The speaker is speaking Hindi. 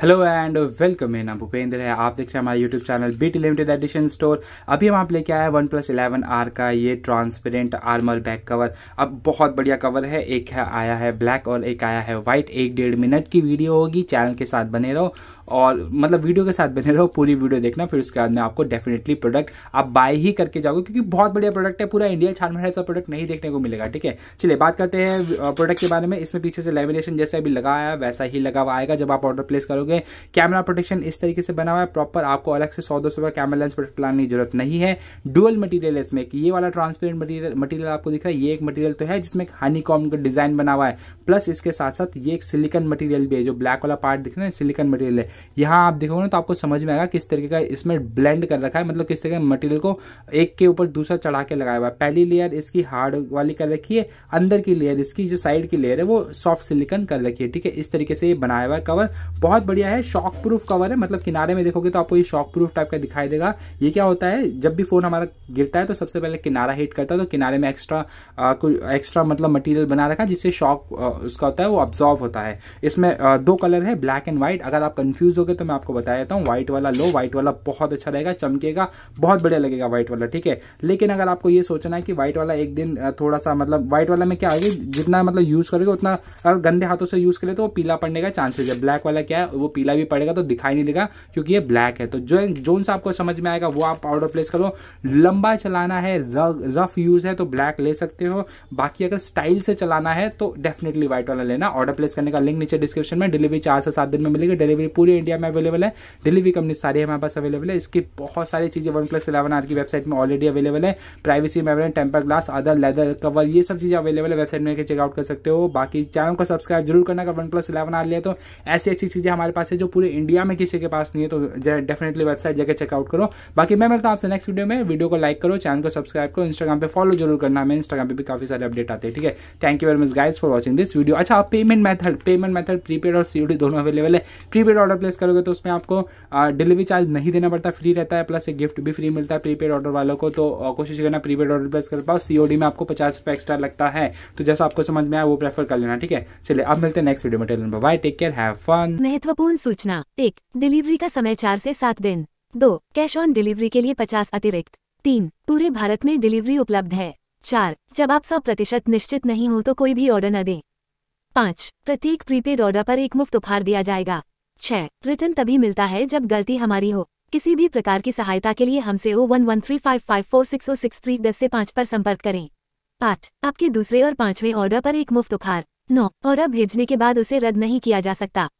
हेलो एंड वेलकम मेरा नाम भूपेंद्र है आप देख रहे हैं हमारे YouTube channel T limited edition store अभी हम आप लेके आए हैं वन प्लस इलेवन आर का ये ट्रांसपेरेंट आर्मर बैक कवर अब बहुत बढ़िया कवर है एक है आया है ब्लैक और एक आया है व्हाइट एक डेढ़ मिनट की वीडियो होगी चैनल के साथ बने रहो और मतलब वीडियो के साथ बने रहो पूरी वीडियो देखना फिर उसके बाद में आपको डेफिनेटली प्रोडक्ट आप बाय ही करके जाओगे क्योंकि बहुत बढ़िया प्रोडक्ट है पूरा इंडिया छान में ऐसा प्रोडक्ट नहीं देखने को मिलेगा ठीक है चलिए बात करते हैं प्रोडक्ट के बारे में इसमें पीछे से लेमिनेशन जैसे अभी लगाया है वैसा ही लगा हुआ आएगा जब आप ऑर्डर प्लेस करोगे कैमरा प्रोटेक्शन इस तरीके से बना हुआ है प्रॉपर आपको अलग से सौ दो सौ कैमरा लेंस प्रोडक्ट लाने की जरूरत नहीं है डुअल मटीरियल है इसमें ये वाला ट्रांसपेरेंट मटीरियल मटीरियल आपको दिख रहा है ये एक मटीरियल तो है जिसमें हनी कॉम का डिजाइन बना हुआ है प्लस इसके साथ साथ ये एक सिलिकन मटीरियल भी है जो ब्लैक वाला पार्ट दिख रहा है सिलिकन मटीरियल है यहाँ आप देखोगे ना तो आपको समझ में आएगा किस तरीके का इसमें ब्लेंड कर रखा है मतलब किस तरीके मटेरियल को एक के ऊपर दूसरा चढ़ा के लगाया हुआ है पहली लेयर इसकी हार्ड वाली कर रखी है अंदर की लेयर इसकी जो साइड की लेयर है वो सॉफ्ट सिलिकन कर रखी है ठीक है इस तरीके से ये बनाया हुआ है कवर बहुत बढ़िया है शॉक प्रूफ कवर है मतलब किनारे में देखोगे तो आपको ये शॉक प्रूफ टाइप का दिखाई देगा ये क्या होता है जब भी फोन हमारा गिरता है तो सबसे पहले किनारा हीट करता है तो किनारे में एक्स्ट्रा कुछ एक्स्ट्रा मतलब मटीरियल बना रखा है जिससे शॉक उसका होता है वो ऑब्जॉर्व होता है इसमें दो कलर है ब्लैक एंड व्हाइट अगर आप कंफ्यूज यूज हो तो मैं आपको बता देता हूँ व्हाइट वाला लो व्हाइट वाला बहुत अच्छा रहेगा चमकेगा बहुत बढ़िया लगेगा व्हाइट वाला ठीक है लेकिन अगर आपको ये सोचना है कि व्हाइट वाला एक दिन थोड़ा सा मतलब व्हाइट वाला में क्या आगे जितना मतलब यूज़ करेगा उतना अगर गंदे हाथों से यूज़ करे तो वो पीला पड़ने का चांसेस है ब्लैक वाला क्या है वो पीला भी पड़ेगा तो दिखाई नहीं देगा क्योंकि ये ब्लैक है तो जो जोन से आपको समझ में आएगा वो आप पाउडर प्लेस करो लंबा चलाना है रफ यूज़ है तो ब्लैक ले सकते हो बाकी अगर स्टाइल से चलाना है तो डेफिनेटली व्हाइट वाला लेना ऑर्डर प्लेस करने का लिंक नीचे डिस्क्रिप्शन में डिलीवरी चार से सात दिन में मिलेगी डिलीवरी पूरी इंडिया में अवेलेबल है डिलीवरी कंपनी सारी हमारे पास अवेलेबल है इसकी बहुत सारी चीज़ें वन प्लस इलेवन आर की वेबसाइट में ऑलरेडी अवेलेबल है प्राइवेसी मेमोरेंट temper glass other leather cover ये सब चीज़ें अवेलेबल है वेबसाइट में चेकआउट कर सकते हो बाकी चैनल को सब्सक्राइब जरूर करना अगर वन प्लस इलेवन आर लिया तो ऐसी ऐसी चीज़ें हमारे पास है जो पूरे इंडिया में किसी के पास नहीं है तो डेफिनेटली वेबसाइट जाकर चेकआउट करो बाकी मैं मिलता हूं आपसे नेक्स्ट वीडियो में वीडियो को लाइक करो चैनल को सब्सक्राइब करो इंस्टाग्राम पे फॉलो जरूर करना हमें इंस्टाग्राम पे भी काफी सारे अपडेट आते हैं ठीक है thank you very much guys for watching this video अच्छा payment method payment method prepaid और सीओडी दोनों अवेलेबल है प्रीपेड ऑर्डर प्लेस करोगे तो उसमें आपको डिलीवरी चार्ज नहीं देना पड़ता फ्री रहता है प्लस एक गिफ्ट भी फ्री मिलता है प्रीपेड ऑर्डर वालों को तो कोशिश करना प्रीपेड ऑर्डर प्लेस कर पाओ सीओडी में आपको पचास रुपये एक्स्ट्रा लगता है तो जैसा आपको समझ में आए वो प्रेफर कर लेना ठीक है चलिए अब मिलते हैं नेक्स्ट वीडियो में टेलन bye take care have fun महत्वपूर्ण सूचना एक डिलीवरी का समय चार से सात दिन दो कैश ऑन डिलीवरी के लिए पचास अतिरिक्त तीन पूरे भारत में डिलीवरी उपलब्ध है चार जब आप सौ प्रतिशत निश्चित नहीं हो तो कोई भी ऑर्डर न दें पाँच प्रत्येक प्रीपेड ऑर्डर पर एक मुफ्त उपहार दिया जाएगा छह रिटर्न तभी मिलता है जब गलती हमारी हो किसी भी प्रकार की सहायता के लिए हमसे O one one three five five four six O six three दस से पाँच पर संपर्क करें आठ आपके दूसरे और पांचवें ऑर्डर पर एक मुफ्त उपहार नौ ऑर्डर भेजने के बाद उसे रद्द नहीं किया जा सकता